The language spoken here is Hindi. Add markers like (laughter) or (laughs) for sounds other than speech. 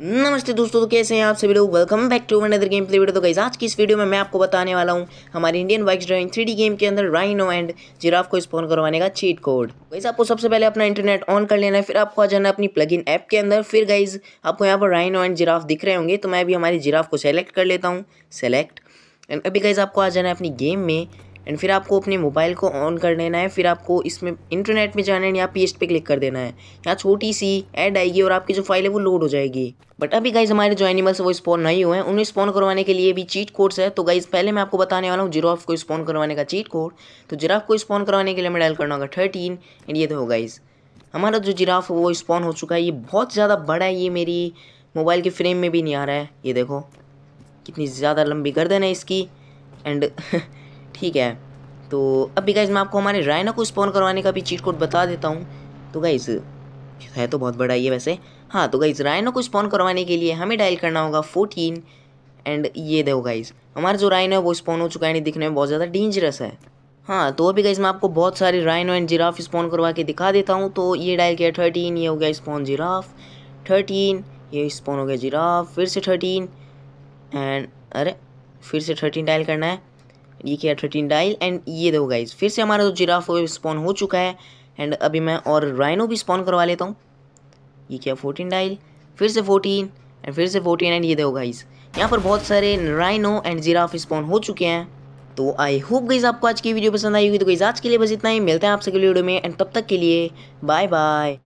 नमस्ते दोस्तों तो कैसे हैं आप सभी लोग welcome back to another game play video तो गाइज आज की इस वीडियो में मैं आपको बताने वाला हूं हमारे Indian bikes driving three game के अंदर राइनो एंड जिराफ को स्पॉन करवाने का चीट कोड गाइज आपको सबसे पहले अपना इंटरनेट ऑन कर लेना है फिर आपको आ जाना अपनी प्लग इन ऐप के अंदर फिर गाइज आपको यहाँ पर राइनो एंड जिराफ दिख रहे होंगे तो मैं अभी हमारी जिराफ को सेलेक्ट कर लेता हूँ सेलेक्ट एंड अभी गाइज आपको आ जाना है अपनी गेम में एंड फिर आपको अपने मोबाइल को ऑन कर लेना है फिर आपको इसमें इंटरनेट में जाना है या पेस्ट पे क्लिक कर देना है यहाँ छोटी सी ऐड आएगी और आपकी जो फाइल है वो लोड हो जाएगी बट अभी गाइज हमारे जो एनिमल्स वो स्पॉन नहीं हुए हैं उन्हें स्पॉन करवाने के लिए भी चीट कोड्स है तो गाइज पहले मैं आपको बताने वाला हूँ जिराफ को स्पॉन करवाने का चीट कोड तो जिराफ को स्पॉन करवाने के लिए मैं डायल करना होगा थर्टीन एंड ये तो हो गाइज़ हमारा जो जिराफ वो स्पॉन हो चुका है ये बहुत ज़्यादा बड़ा है ये मेरी मोबाइल के फ्रेम में भी नहीं आ रहा है ये देखो कितनी ज़्यादा लंबी गर्दन है इसकी एंड (laughs) ठीक है तो अभी गाइज मैं आपको हमारे रायना को स्पॉन करवाने का भी चीट कोड बता देता हूँ तो गाइज़ है तो बहुत बड़ा ये वैसे हाँ तो गाइज़ रायनो को स्पॉन करवाने के लिए हमें डायल करना होगा फोर्टीन एंड ये देखो गाइज़ हमारा जो रायनो है वो स्पॉन हो चुका है नहीं दिखने में बहुत ज़्यादा डेंजरस है हाँ तो अभी गाइज मैं आपको बहुत सारे राइनो एंड जिराफ स्पॉन करवा के दिखा देता हूँ तो ये डायल किया थर्टीन ये हो गया स्पॉन जिराफ थर्टीन ये स्पॉन हो गया जिराफ फिर से थर्टीन एंड अरे फिर से थर्टीन डायल करना है ये किया थर्टीन डाइल एंड ये दो गाइज फिर से हमारा जो तो जिराफ वो स्पॉन हो चुका है एंड अभी मैं और राइनो भी स्पॉन करवा लेता हूँ ये क्या फोर्टीन डाइल फिर से फोर्टीन एंड फिर से फोर्टीन एंड ये दो गाइज यहाँ पर बहुत सारे राइनो एंड जिराफ स्पॉन हो चुके हैं तो आई होप गईज आपको आज की वीडियो पसंद आई होगी तो गईज आज के लिए बस इतना ही मिलते हैं आप सभी वीडियो में एंड तब तक के लिए बाय बाय